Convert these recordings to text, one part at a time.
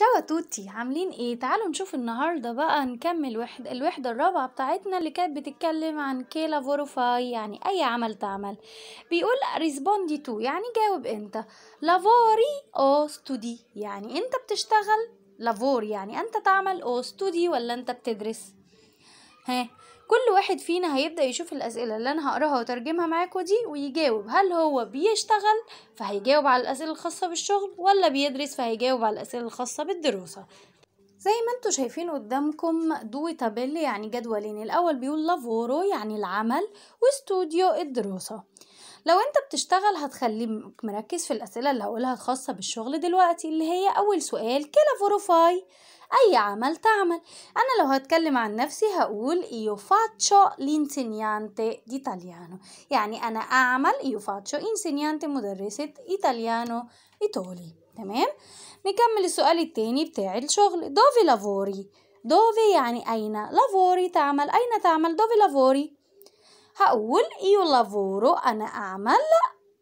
تشاو توتي عاملين ايه تعالوا نشوف النهارده بقى نكمل وحد الوحده الرابعه بتاعتنا اللي كانت بتتكلم عن كيلا فوروفاي يعني اي عمل تعمل بيقول ريسبوندي تو يعني جاوب انت لافوري او ستودي يعني انت بتشتغل لافور يعني انت تعمل او ستودي ولا انت بتدرس ها كل واحد فينا هيبدأ يشوف الأسئلة اللي أنا هقراها وترجمها معاكوا دي ويجاوب هل هو بيشتغل فهيجاوب على الأسئلة الخاصة بالشغل ولا بيدرس فهيجاوب على الأسئلة الخاصة بالدراسة زي ما انتوا شايفين قدامكم دو تابيل يعني جدولين الأول بيقول لافورو يعني العمل واستوديو الدراسة لو انت بتشتغل هتخليك مركز في الأسئلة اللي هقولها الخاصة بالشغل دلوقتي اللي هي أول سؤال كلافوروفاي أي عمل تعمل أنا لو هتكلم عن نفسي هقول io faccio l'insegnante di italiano يعني أنا أعمل io faccio insegnante مدرسة إيطاليانو إيطالي تمام نكمل السؤال التاني بتاع الشغل dove lavori dove يعني أين lavori تعمل أين تعمل dove lavori هقول io lavoro أنا أعمل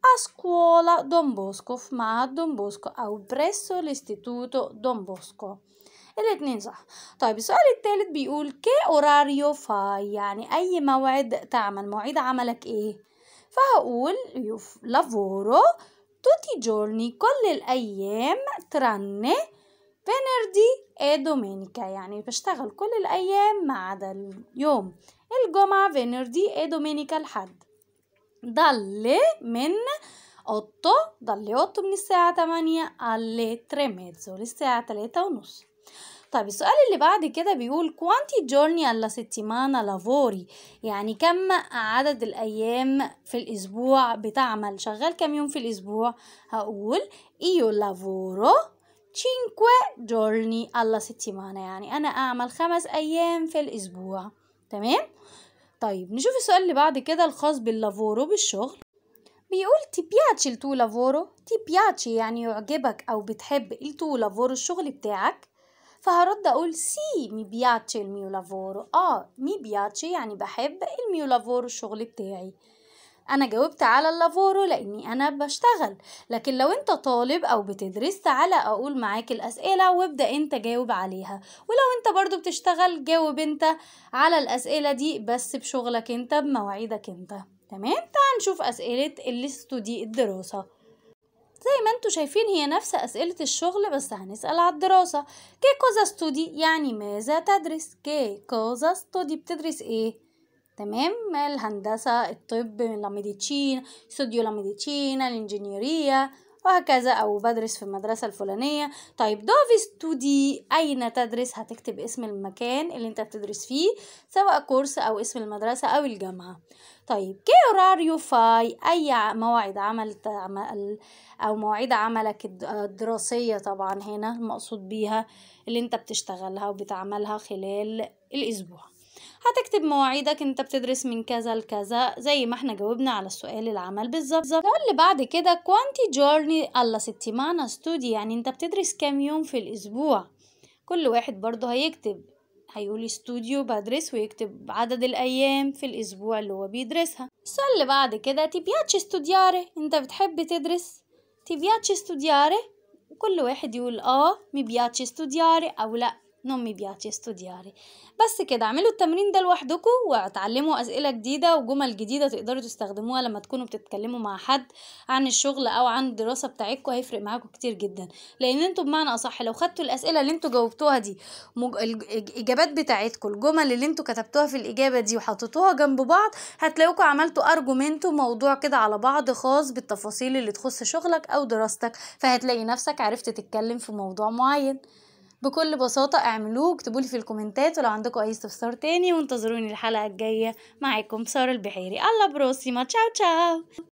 a scuola Don Bosco في معهد دون بوسكو أو presso l'istituto Don Bosco الاتنين صح طيب السؤال التالت بيقول كي اوراريو فاي يعني اي موعد تعمل مواعيد عملك ايه فهقول لافورو توتي جورني كل الايام ترني فينردي اي دومينيكا يعني بشتغل كل الايام ما عدا اليوم الجمعة فينردي اي دومينيكا الحد ضل من اوتو ضل اوتو من الساعة تمانية على 3 e mezzo للساعة تلاتة ونص طيب السؤال اللي بعد كده بيقول كوانتي جورني alla settimana لافوري يعني كم عدد الأيام في الأسبوع بتعمل شغال كم يوم في الأسبوع هقول ايو لافورو 5 جورني alla settimana يعني أنا أعمل خمس أيام في الأسبوع تمام طيب نشوف السؤال اللي بعد كده الخاص باللافورو بالشغل بيقول تي بياتشي التو لافورو تي بياتشي يعني يعجبك أو بتحب التو لافورو الشغل بتاعك فهرد أقول سي مي بياتشي الميو لافورو آه مي بياتشي يعني بحب الميو لافورو الشغل بتاعي أنا جاوبت على اللافورو لأني أنا بشتغل لكن لو أنت طالب أو بتدرس تعالى أقول معاك الأسئلة وابدأ أنت جاوب عليها ولو أنت برضو بتشتغل جاوب أنت على الأسئلة دي بس بشغلك أنت بمواعيدك أنت تمام؟ تعال نشوف أسئلة اللي الدراسة زي ما انتوا شايفين هي نفس أسئلة الشغل بس هنسأل على الدراسة كي كوزا ستودي يعني ماذا تدرس كي كوزا ستودي بتدرس ايه تمام الهندسة الطب لاميديتشين ستوديو لاميديتشين الانجينيرية وهكذا أو بدرس في المدرسة الفلانية طيب دوفي ستودي أين تدرس هتكتب اسم المكان اللي أنت بتدرس فيه سواء كورس أو اسم المدرسة أو الجامعة طيب كي يو فاي اي مواعيد عمل او مواعيد عملك الدراسيه طبعا هنا المقصود بيها اللي انت بتشتغلها وبتعملها خلال الاسبوع هتكتب مواعيدك انت بتدرس من كذا لكذا زي ما احنا جاوبنا على السؤال العمل بالظبط اللي بعد كده كوانتي جورني الا ستيمانا ستودي يعني انت بتدرس كام يوم في الاسبوع كل واحد برضه هيكتب هيقول استوديو بدرس ويكتب عدد الأيام في الأسبوع اللي هو بيدرسها السؤال اللي بعد كده تبياتش استودياري انت بتحب تدرس تبياتش استودياري وكل واحد يقول اه مبياتش استودياري أو لأ non mi piace studiare بس كده اعملوا التمرين ده لوحدكم واتعلموا اسئله جديده وجمل جديده تقدروا تستخدموها لما تكونوا بتتكلموا مع حد عن الشغل او عن الدراسه بتاعتكم هيفرق معاكم كتير جدا لان انتوا بمعنى اصح لو خدتوا الاسئله اللي انتوا جاوبتوها دي مج... الاجابات بتاعتكم الجمل اللي انتوا كتبتوها في الاجابه دي وحطيتوها جنب بعض هتلاقوكم عملتوا ارجومنتو موضوع كده على بعض خاص بالتفاصيل اللي تخص شغلك او دراستك فهتلاقي نفسك عرفت تتكلم في موضوع معين بكل بساطة اعملوه اكتبوا لي في الكومنتات ولو عندكم اي استفسار تاني وانتظروني الحلقة الجاية معاكم سارة البحيري الله ما تشاو تشاو